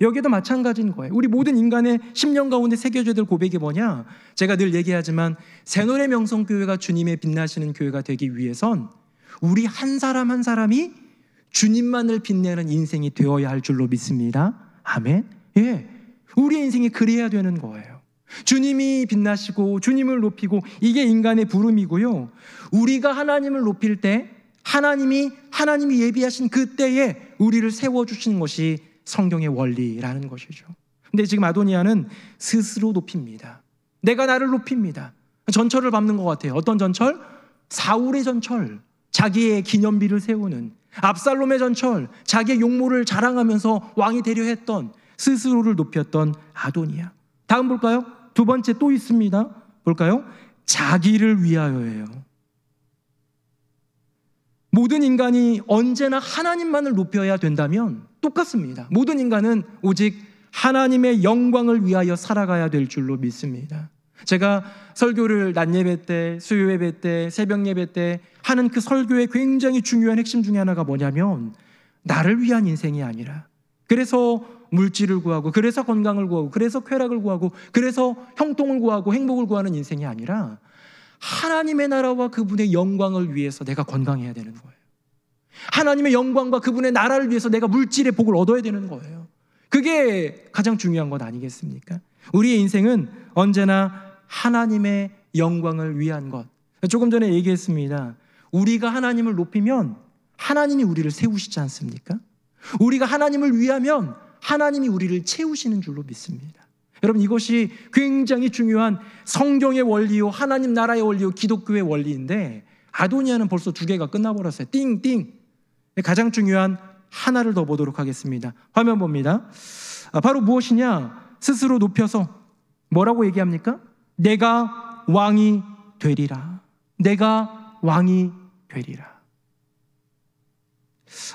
여기도 마찬가지인 거예요. 우리 모든 인간의 10년 가운데 새겨져야 될 고백이 뭐냐? 제가 늘 얘기하지만 새노래 명성교회가 주님의 빛나시는 교회가 되기 위해선 우리 한 사람 한 사람이 주님만을 빛내는 인생이 되어야 할 줄로 믿습니다. 아멘. 예. 우리 인생이 그래야 되는 거예요. 주님이 빛나시고 주님을 높이고 이게 인간의 부름이고요. 우리가 하나님을 높일 때 하나님이 하나님이 예비하신 그때에 우리를 세워 주시는 것이 성경의 원리라는 것이죠. 근데 지금 아도니아는 스스로 높입니다. 내가 나를 높입니다. 전철을 밟는 것 같아요. 어떤 전철? 사울의 전철. 자기의 기념비를 세우는 압살롬의 전철. 자기의 용모를 자랑하면서 왕이 되려 했던 스스로를 높였던 아도니아. 다음 볼까요? 두 번째 또 있습니다. 볼까요? 자기를 위하여예요. 모든 인간이 언제나 하나님만을 높여야 된다면 똑같습니다. 모든 인간은 오직 하나님의 영광을 위하여 살아가야 될 줄로 믿습니다. 제가 설교를 낮 예배 때, 수요 예배 때, 새벽 예배 때 하는 그 설교의 굉장히 중요한 핵심 중에 하나가 뭐냐면 나를 위한 인생이 아니라 그래서 물질을 구하고 그래서 건강을 구하고 그래서 쾌락을 구하고 그래서 형통을 구하고 행복을 구하는 인생이 아니라 하나님의 나라와 그분의 영광을 위해서 내가 건강해야 되는 거예요. 하나님의 영광과 그분의 나라를 위해서 내가 물질의 복을 얻어야 되는 거예요. 그게 가장 중요한 것 아니겠습니까? 우리의 인생은 언제나 하나님의 영광을 위한 것. 조금 전에 얘기했습니다. 우리가 하나님을 높이면 하나님이 우리를 세우시지 않습니까? 우리가 하나님을 위하면 하나님이 우리를 채우시는 줄로 믿습니다. 여러분 이것이 굉장히 중요한 성경의 원리요 하나님 나라의 원리요 기독교의 원리인데 아도니아는 벌써 두 개가 끝나버렸어요. 띵띵. 가장 중요한 하나를 더 보도록 하겠습니다. 화면 봅니다. 아, 바로 무엇이냐? 스스로 높여서 뭐라고 얘기합니까? 내가 왕이 되리라. 내가 왕이 되리라.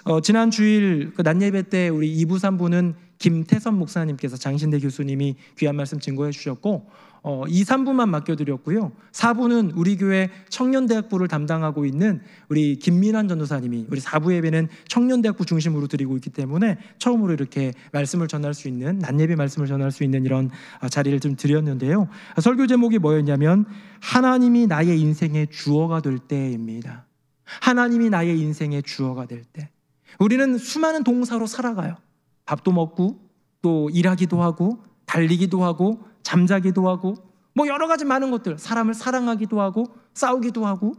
어, 지난 주일 그 낮예배 때 우리 2부 3부는 김태선 목사님께서 장신대 교수님이 귀한 말씀 증거해 주셨고 어, 2, 3부만 맡겨드렸고요. 4부는 우리 교회 청년대학부를 담당하고 있는 우리 김민환 전도사님이 우리 4부 예배는 청년대학부 중심으로 드리고 있기 때문에 처음으로 이렇게 말씀을 전할 수 있는 난예배 말씀을 전할 수 있는 이런 아, 자리를 좀 드렸는데요. 설교 제목이 뭐였냐면 하나님이 나의 인생의 주어가 될 때입니다. 하나님이 나의 인생의 주어가 될 때. 우리는 수많은 동사로 살아가요. 밥도 먹고 또 일하기도 하고 달리기도 하고 잠자기도 하고 뭐 여러 가지 많은 것들 사람을 사랑하기도 하고 싸우기도 하고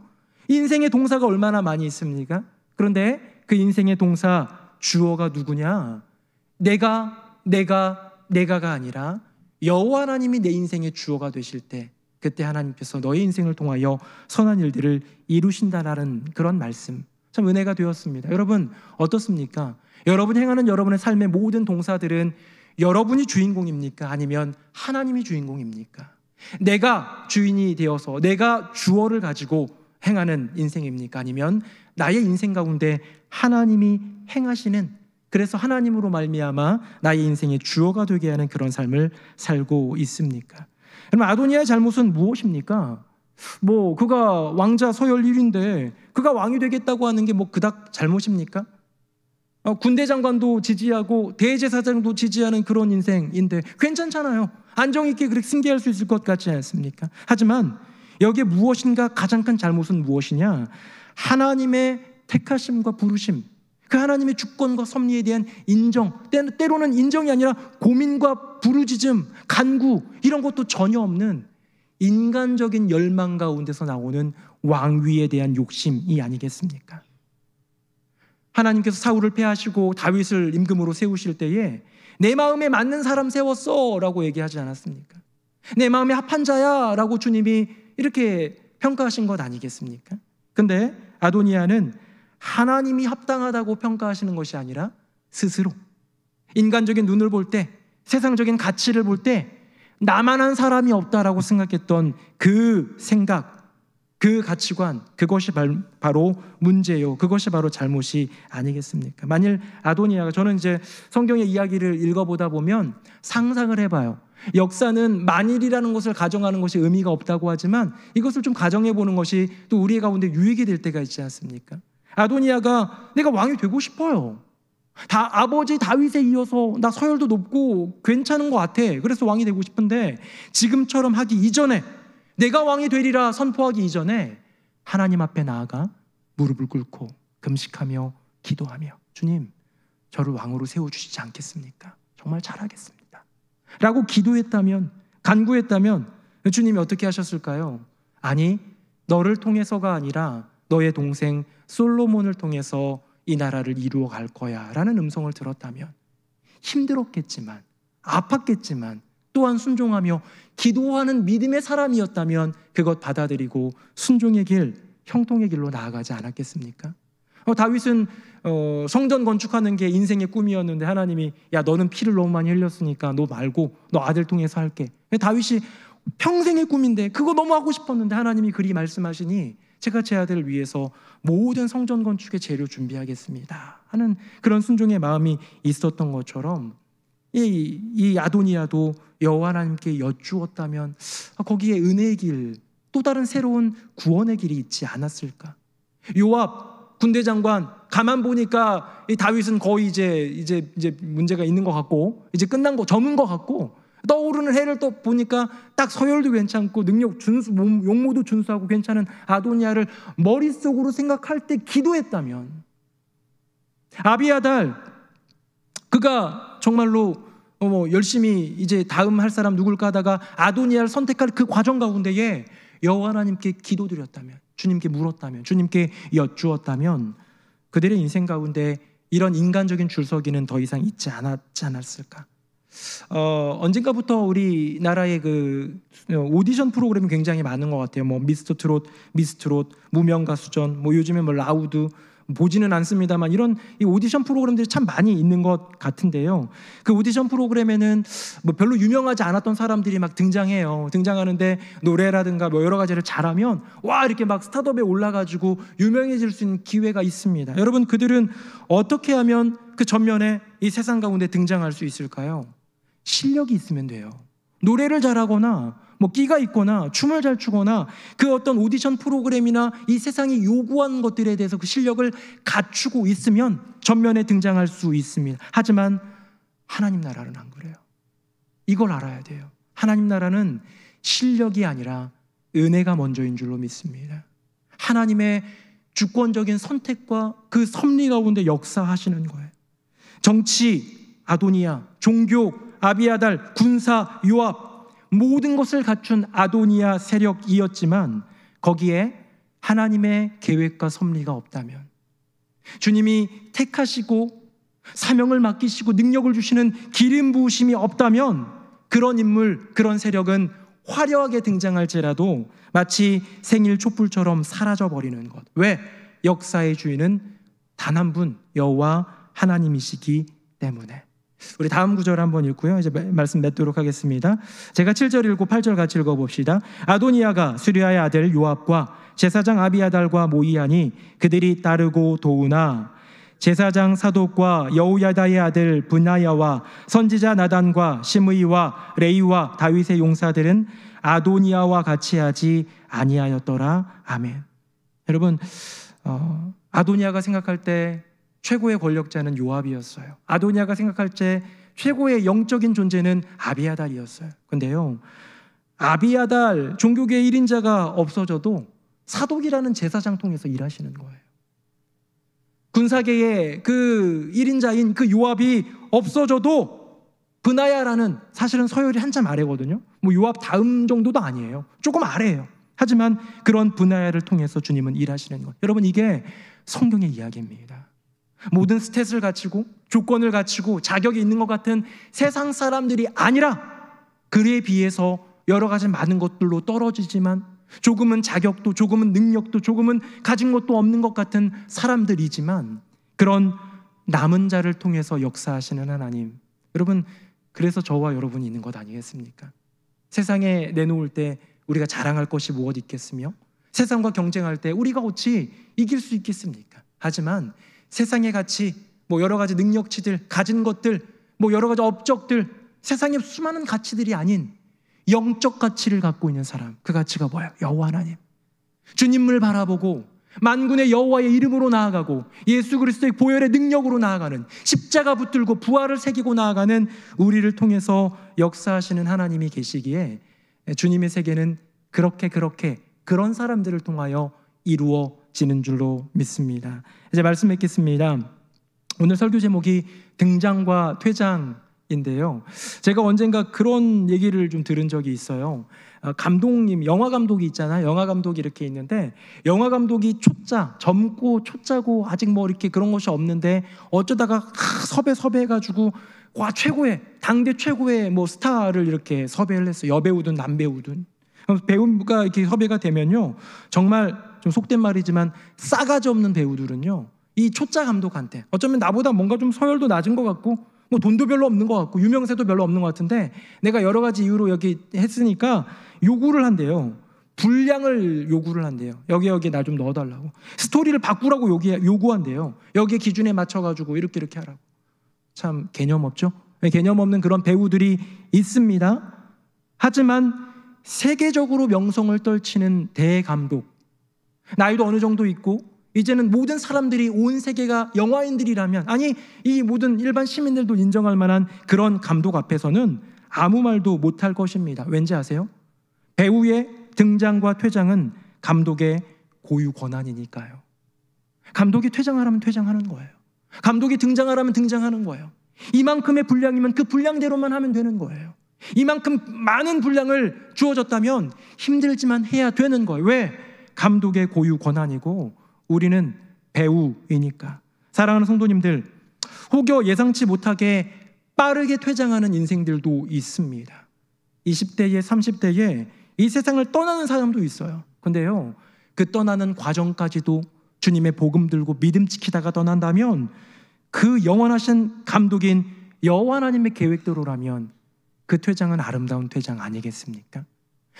인생의 동사가 얼마나 많이 있습니까? 그런데 그 인생의 동사 주어가 누구냐? 내가 내가 내가가 아니라 여호와 하나님이 내 인생의 주어가 되실 때 그때 하나님께서 너의 인생을 통하여 선한 일들을 이루신다라는 그런 말씀 참 은혜가 되었습니다. 여러분 어떻습니까? 여러분이 행하는 여러분의 삶의 모든 동사들은 여러분이 주인공입니까? 아니면 하나님이 주인공입니까? 내가 주인이 되어서 내가 주어를 가지고 행하는 인생입니까? 아니면 나의 인생 가운데 하나님이 행하시는 그래서 하나님으로 말미암아 나의 인생의 주어가 되게 하는 그런 삶을 살고 있습니까? 그럼 아도니아의 잘못은 무엇입니까? 뭐 그가 왕자 서열 1위인데 그가 왕이 되겠다고 하는 게 뭐 그닥 잘못입니까? 어, 군대 장관도 지지하고 대제사장도 지지하는 그런 인생인데 괜찮잖아요. 안정 있게 그렇게 승계할 수 있을 것 같지 않습니까? 하지만 여기에 무엇인가 가장 큰 잘못은 무엇이냐? 하나님의 택하심과 부르심, 그 하나님의 주권과 섭리에 대한 인정, 때로는 인정이 아니라 고민과 부르짖음, 간구 이런 것도 전혀 없는 인간적인 열망 가운데서 나오는 왕위에 대한 욕심이 아니겠습니까? 하나님께서 사울을 패하시고 다윗을 임금으로 세우실 때에 내 마음에 맞는 사람 세웠어라고 얘기하지 않았습니까? 내 마음에 합한 자야라고 주님이 이렇게 평가하신 것 아니겠습니까? 근데 아도니아는 하나님이 합당하다고 평가하시는 것이 아니라 스스로 인간적인 눈을 볼 때, 세상적인 가치를 볼 때 나만한 사람이 없다라고 생각했던 그 생각 그 가치관, 그것이 바로 문제요. 그것이 바로 잘못이 아니겠습니까? 만일 아도니아가 저는 이제 성경의 이야기를 읽어보다 보면 상상을 해봐요. 역사는 만일이라는 것을 가정하는 것이 의미가 없다고 하지만 이것을 좀 가정해보는 것이 또우리 가운데 유익이 될 때가 있지 않습니까? 아도니아가 내가 왕이 되고 싶어요. 다 아버지 다윗에 이어서 나 서열도 높고 괜찮은 것 같아. 그래서 왕이 되고 싶은데 지금처럼 하기 이전에 내가 왕이 되리라 선포하기 이전에 하나님 앞에 나아가 무릎을 꿇고 금식하며 기도하며 주님 저를 왕으로 세워주시지 않겠습니까? 정말 잘하겠습니다. 라고 기도했다면 간구했다면 주님이 어떻게 하셨을까요? 아니 너를 통해서가 아니라 너의 동생 솔로몬을 통해서 이 나라를 이루어 갈 거야 라는 음성을 들었다면 힘들었겠지만 아팠겠지만 또한 순종하며 기도하는 믿음의 사람이었다면 그것 받아들이고 순종의 길, 형통의 길로 나아가지 않았겠습니까? 어, 다윗은 어, 성전 건축하는 게 인생의 꿈이었는데 하나님이 야 너는 피를 너무 많이 흘렸으니까 너 말고 너 아들 통해서 할게. 다윗이 평생의 꿈인데 그거 너무 하고 싶었는데 하나님이 그리 말씀하시니 제가 제 아들을 위해서 모든 성전 건축의 재료 준비하겠습니다. 하는 그런 순종의 마음이 있었던 것처럼 이, 이 아도니아도 여호와 하나님께 여쭈었다면 아, 거기에 은혜의 길, 또 다른 새로운 구원의 길이 있지 않았을까? 요압 군대 장관 가만 보니까 이 다윗은 거의 이제 이제 이제 문제가 있는 것 같고 이제 끝난 거 점은 것 같고 떠오르는 해를 또 보니까 딱 서열도 괜찮고 능력 준수 용모도 준수하고 괜찮은 아도니아를 머릿속으로 생각할 때 기도했다면 아비아달 그가 정말로 어뭐 열심히 이제 다음 할 사람 누굴까 하다가 아도니아를 선택할 그 과정 가운데에 여호와 하나님께 기도드렸다면 주님께 물었다면 주님께 여쭈었다면 그들의 인생 가운데 이런 인간적인 줄서기는 더 이상 있지 않았지 않았을까? 어, 언젠가부터 우리나라의 그 어, 오디션 프로그램이 굉장히 많은 것 같아요. 뭐 미스터 트롯, 미스 트롯, 무명가수전, 뭐 요즘에 뭐 라우드 보지는 않습니다만 이런 이 오디션 프로그램들이 참 많이 있는 것 같은데요. 그 오디션 프로그램에는 뭐 별로 유명하지 않았던 사람들이 막 등장해요. 등장하는데 노래라든가 뭐 여러 가지를 잘하면 와 이렇게 막스타트업에 올라가지고 유명해질 수 있는 기회가 있습니다. 여러분 그들은 어떻게 하면 그 전면에 이 세상 가운데 등장할 수 있을까요? 실력이 있으면 돼요. 노래를 잘하거나 뭐 끼가 있거나 춤을 잘 추거나 그 어떤 오디션 프로그램이나 이 세상이 요구하는 것들에 대해서 그 실력을 갖추고 있으면 전면에 등장할 수 있습니다. 하지만 하나님 나라는 안 그래요. 이걸 알아야 돼요. 하나님 나라는 실력이 아니라 은혜가 먼저인 줄로 믿습니다. 하나님의 주권적인 선택과 그 섭리 가운데 역사하시는 거예요. 정치, 아도니아, 종교, 아비아달, 군사, 요압, 모든 것을 갖춘 아도니아 세력이었지만 거기에 하나님의 계획과 섭리가 없다면 주님이 택하시고 사명을 맡기시고 능력을 주시는 기름 부으심이 없다면 그런 인물, 그런 세력은 화려하게 등장할지라도 마치 생일 촛불처럼 사라져 버리는 것. 왜? 역사의 주인은 단 한 분 여호와 하나님이시기 때문에. 우리 다음 구절 한번 읽고요. 이제 말씀 맺도록 하겠습니다. 제가 7절 읽고 8절 같이 읽어 봅시다. 아도니아가 수리아의 아들 요압과 제사장 아비아달과 모이하니 그들이 따르고 도우나 제사장 사독과 여우야다의 아들 분하야와 선지자 나단과 심의와 레이와 다윗의 용사들은 아도니아와 같이 하지 아니하였더라. 아멘. 여러분 어, 아도니아가 생각할 때 최고의 권력자는 요압이었어요. 아도니아가 생각할 때 최고의 영적인 존재는 아비아달이었어요. 근데요, 아비아달 종교계 의 1인자가 없어져도 사독이라는 제사장 통해서 일하시는 거예요. 군사계의 그 1인자인 그 요압이 없어져도 분나야라는 사실은 서열이 한참 아래거든요. 뭐 요압 다음 정도도 아니에요. 조금 아래예요. 하지만 그런 분야를 통해서 주님은 일하시는 것. 여러분 이게 성경의 이야기입니다. 모든 스탯을 갖추고 조건을 갖추고 자격이 있는 것 같은 세상 사람들이 아니라 그에 비해서 여러 가지 많은 것들로 떨어지지만 조금은 자격도 조금은 능력도 조금은 가진 것도 없는 것 같은 사람들이지만 그런 남은 자를 통해서 역사하시는 하나님. 여러분, 그래서 저와 여러분이 있는 것 아니겠습니까? 세상에 내놓을 때 우리가 자랑할 것이 무엇 있겠으며 세상과 경쟁할 때 우리가 어찌 이길 수 있겠습니까? 하지만 세상의 가치, 뭐 여러 가지 능력치들, 가진 것들, 뭐 여러 가지 업적들, 세상의 수많은 가치들이 아닌 영적 가치를 갖고 있는 사람. 그 가치가 뭐야? 여호와 하나님. 주님을 바라보고 만군의 여호와의 이름으로 나아가고 예수 그리스도의 보혈의 능력으로 나아가는 십자가 붙들고 부활을 새기고 나아가는 우리를 통해서 역사하시는 하나님이 계시기에 주님의 세계는 그렇게 그렇게 그런 사람들을 통하여 이루어 지는 줄로 믿습니다. 이제 말씀 맺겠습니다. 오늘 설교 제목이 등장과 퇴장인데요. 제가 언젠가 그런 얘기를 좀 들은 적이 있어요. 어, 감독님, 영화 감독이 있잖아요. 영화 감독이 이렇게 있는데 영화 감독이 초짜, 젊고 초짜고 아직 뭐 이렇게 그런 것이 없는데 어쩌다가 섭외 섭외해 가지고 와 최고의 당대 최고의 뭐 스타를 이렇게 섭외를 했어. 요 여배우든 남배우든. 배우가 이렇게 섭외가 되면요. 정말 좀 속된 말이지만 싸가지 없는 배우들은요. 이 초짜 감독한테 어쩌면 나보다 뭔가 좀 서열도 낮은 것 같고 뭐 돈도 별로 없는 것 같고 유명세도 별로 없는 것 같은데 내가 여러 가지 이유로 여기 했으니까 요구를 한대요. 분량을 요구를 한대요. 여기 여기나 좀 넣어달라고. 스토리를 바꾸라고 요기, 요구한대요. 여기에 기준에 맞춰가지고 이렇게 이렇게 하라고. 참 개념 없죠? 개념 없는 그런 배우들이 있습니다. 하지만 세계적으로 명성을 떨치는 대감독, 나이도 어느 정도 있고 이제는 모든 사람들이 온 세계가 영화인들이라면 아니 이 모든 일반 시민들도 인정할 만한 그런 감독 앞에서는 아무 말도 못 할 것입니다. 왠지 아세요? 배우의 등장과 퇴장은 감독의 고유 권한이니까요. 감독이 퇴장하라면 퇴장하는 거예요. 감독이 등장하라면 등장하는 거예요. 이만큼의 분량이면 그 분량대로만 하면 되는 거예요. 이만큼 많은 분량을 주어졌다면 힘들지만 해야 되는 거예요. 왜? 감독의 고유 권한이고 우리는 배우이니까. 사랑하는 성도님들, 혹여 예상치 못하게 빠르게 퇴장하는 인생들도 있습니다. 20대에 30대에 이 세상을 떠나는 사람도 있어요. 근데요, 그 떠나는 과정까지도 주님의 복음 들고 믿음 지키다가 떠난다면 그 영원하신 감독인 여호와 하나님의 계획대로라면 그 퇴장은 아름다운 퇴장 아니겠습니까?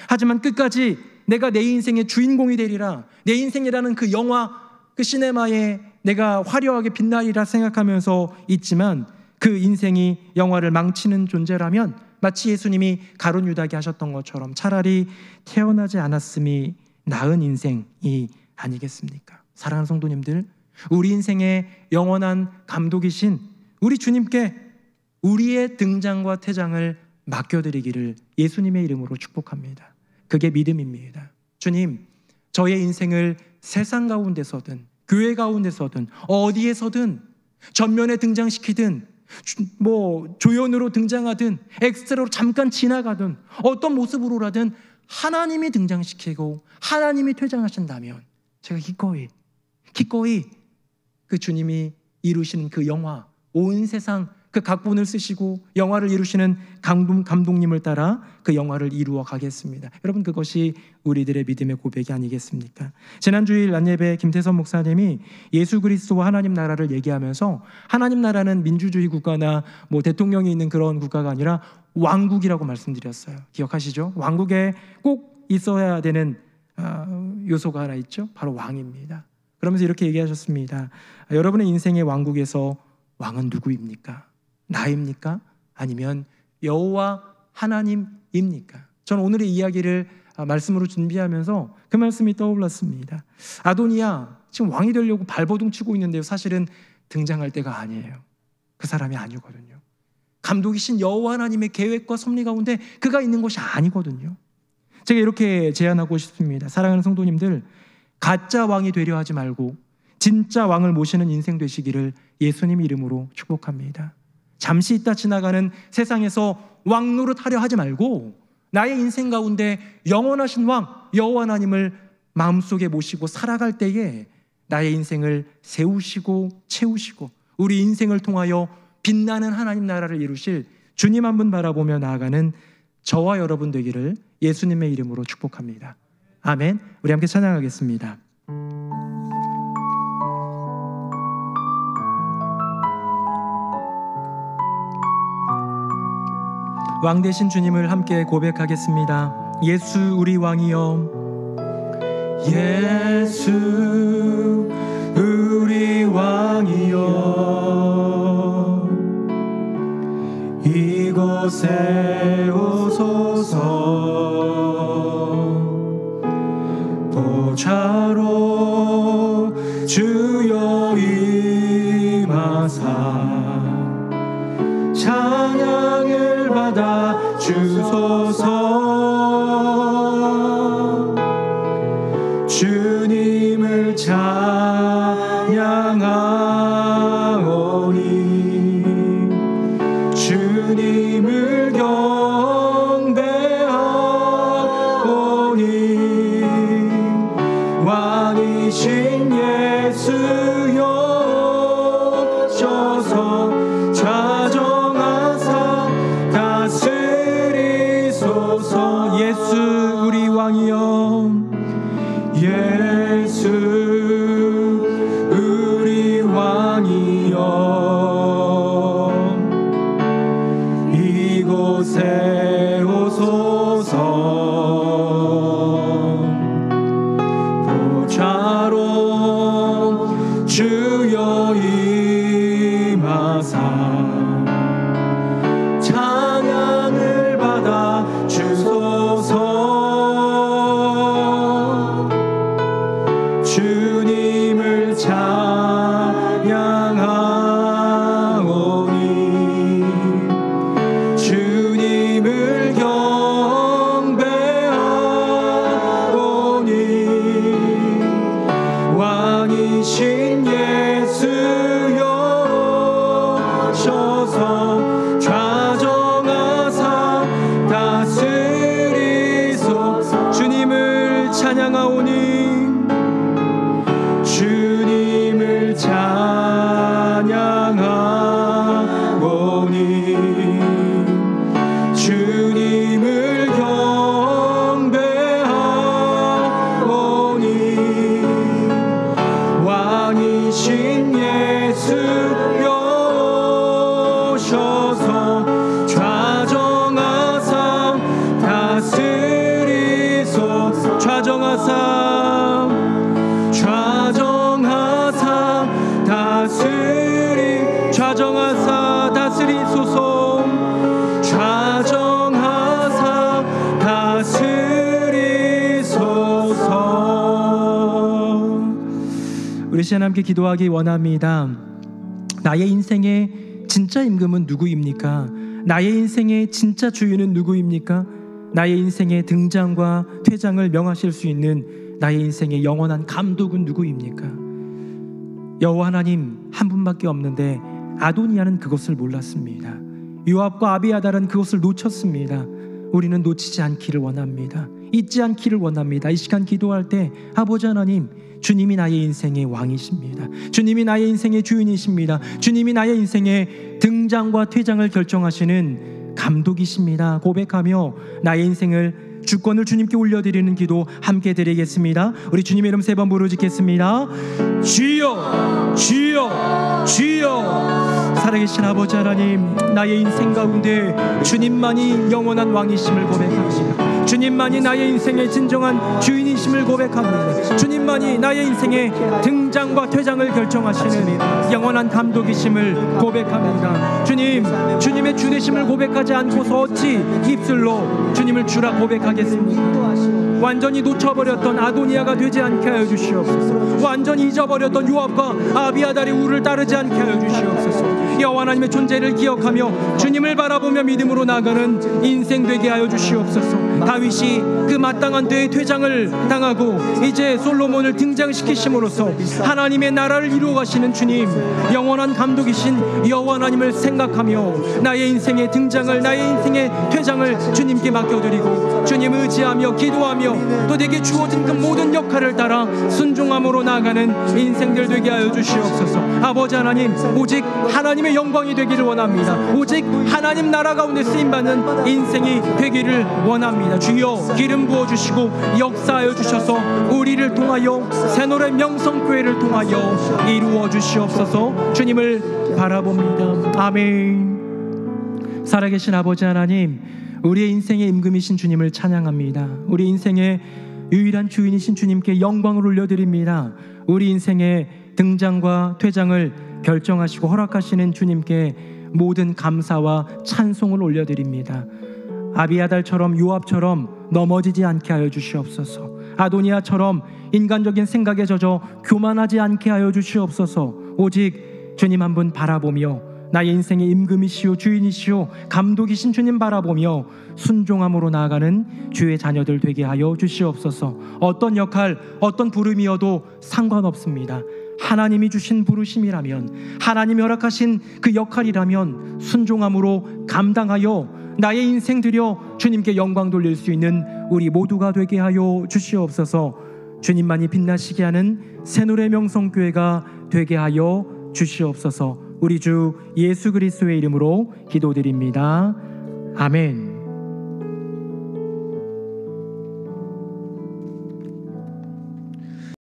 하지만 끝까지 내가 내 인생의 주인공이 되리라. 내 인생이라는 그 영화, 그 시네마에 내가 화려하게 빛나리라 생각하면서 있지만 그 인생이 영화를 망치는 존재라면 마치 예수님이 가론 유다게 하셨던 것처럼 차라리 태어나지 않았음이 나은 인생이 아니겠습니까? 사랑하는 성도님들, 우리 인생의 영원한 감독이신 우리 주님께 우리의 등장과 퇴장을 맡겨드리기를 예수님의 이름으로 축복합니다. 그게 믿음입니다. 주님, 저의 인생을 세상 가운데서든 교회 가운데서든 어디에서든 전면에 등장시키든 뭐 조연으로 등장하든 엑스트라로 잠깐 지나가든 어떤 모습으로라든 하나님이 등장시키고 하나님이 퇴장하신다면 제가 기꺼이 기꺼이 그 주님이 이루시는 그 영화 온 세상 그 각본을 쓰시고 영화를 이루시는 강동 감독님을 따라 그 영화를 이루어 가겠습니다. 여러분 그것이 우리들의 믿음의 고백이 아니겠습니까? 지난 주일 난예배 김태선 목사님이 예수 그리스도와 하나님 나라를 얘기하면서 하나님 나라는 민주주의 국가나 뭐 대통령이 있는 그런 국가가 아니라 왕국이라고 말씀드렸어요. 기억하시죠? 왕국에 꼭 있어야 되는 아, 요소가 하나 있죠. 바로 왕입니다. 그러면서 이렇게 얘기하셨습니다. 여러분의 인생의 왕국에서 왕은 누구입니까? 나입니까? 아니면 여호와 하나님입니까? 저는 오늘의 이야기를 아, 말씀으로 준비하면서 그 말씀이 떠올랐습니다. 아도니아 지금 왕이 되려고 발버둥 치고 있는데요. 사실은 등장할 때가 아니에요. 그 사람이 아니거든요. 감독이신 여호와 하나님의 계획과 섭리 가운데 그가 있는 것이 아니거든요. 제가 이렇게 제안하고 싶습니다. 사랑하는 성도님들, 가짜 왕이 되려 하지 말고 진짜 왕을 모시는 인생 되시기를 예수님 이름으로 축복합니다. 잠시 있다 지나가는 세상에서 왕 노릇하려 하지 말고 나의 인생 가운데 영원하신 왕 여호와 하나님을 마음속에 모시고 살아갈 때에 나의 인생을 세우시고 채우시고 우리 인생을 통하여 빛나는 하나님 나라를 이루실 주님 한 분 바라보며 나아가는 저와 여러분 되기를 예수님의 이름으로 축복합니다. 아멘. 우리 함께 찬양하겠습니다. 왕 대신 주님을 함께 고백하겠습니다. 예수 우리 왕이여 예수
우리 왕이여 이곳에 오소서 보좌로 주여 임하사 찬양해 주소서 一起。
아버지 나께 기도하기 원합니다. 나의 인생의 진짜 임금은 누구입니까? 나의 인생의 진짜 주인은 누구입니까? 나의 인생의 등장과 퇴장을 명하실 수 있는 나의 인생의 영원한 감독은 누구입니까? 여호와 하나님 한 분밖에 없는데 아도니아는 그것을 몰랐습니다. 요압과 아비아달은 그것을 놓쳤습니다. 우리는 놓치지 않기를 원합니다. 잊지 않기를 원합니다. 이 시간 기도할 때 아버지 하나님 주님이 나의 인생의 왕이십니다. 주님이 나의 인생의 주인이십니다. 주님이 나의 인생의 등장과 퇴장을 결정하시는 감독이십니다. 고백하며 나의 인생을 주권을 주님께 올려드리는 기도 함께 드리겠습니다. 우리 주님의 이름 세 번 부르짖겠습니다. 주여, 주여, 주여. 살아계신 아버지 하나님, 나의 인생 가운데 주님만이 영원한 왕이심을 고백합니다. 주님만이 나의 인생의 진정한 주인이심을 고백합니다. 주님만이 나의 인생의 등장과 퇴장을 결정하시는 영원한 감독이심을 고백합니다. 주님, 주님의 주대심을 고백하지 않고서 어찌 입술로 주님을 주라 고백하겠습니까? 완전히 놓쳐버렸던 아도니아가 되지 않게 하여 주시옵소서. 완전히 잊어버렸던 유압과 아비아달이 우를 따르지 않게 하여 주시옵소서. 여와 하나님의 존재를 기억하며 주님을 바라보며 믿음으로 나가는 인생 되게 하여 주시옵소서. 다윗이 그 마땅한 때에 퇴장을 당하고 이제 솔로몬을 등장시키심으로써 하나님의 나라를 이루어 가시는 주님, 영원한 감독이신 여호와 하나님을 생각하며 나의 인생의 등장을 나의 인생의 퇴장을 주님께 맡겨드리고 주님 의지하며 기도하며 또 내게 주어진 그 모든 역할을 따라 순종함으로 나아가는 인생들 되게 하여 주시옵소서. 아버지 하나님, 오직 하나님의 하나님의 영광이 되기를 원합니다. 오직 하나님 나라 가운데 쓰임받는 인생이 되기를 원합니다. 주여 기름 부어주시고 역사하여 주셔서 우리를 통하여 새노래 명성교회를 통하여 이루어 주시옵소서 주님을 바라봅니다. 아멘 살아계신 아버지 하나님 우리의 인생의 임금이신 주님을 찬양합니다. 우리 인생의 유일한 주인이신 주님께 영광을 올려드립니다. 우리 인생의 등장과 퇴장을 결정하시고 허락하시는 주님께 모든 감사와 찬송을 올려드립니다. 아비아달처럼 요압처럼 넘어지지 않게 하여 주시옵소서. 아도니아처럼 인간적인 생각에 젖어 교만하지 않게 하여 주시옵소서. 오직 주님 한 분 바라보며 나의 인생의 임금이시오 주인이시오 감독이신 주님 바라보며 순종함으로 나아가는 주의 자녀들 되게 하여 주시옵소서. 어떤 역할, 어떤 부름이어도 상관없습니다. 하나님이 주신 부르심이라면 하나님이 허락하신 그 역할이라면 순종함으로 감당하여 나의 인생 들여 주님께 영광 돌릴 수 있는 우리 모두가 되게 하여 주시옵소서 주님만이 빛나시게 하는 새노래 명성교회가 되게 하여 주시옵소서 우리 주 예수 그리스도의 이름으로 기도드립니다. 아멘.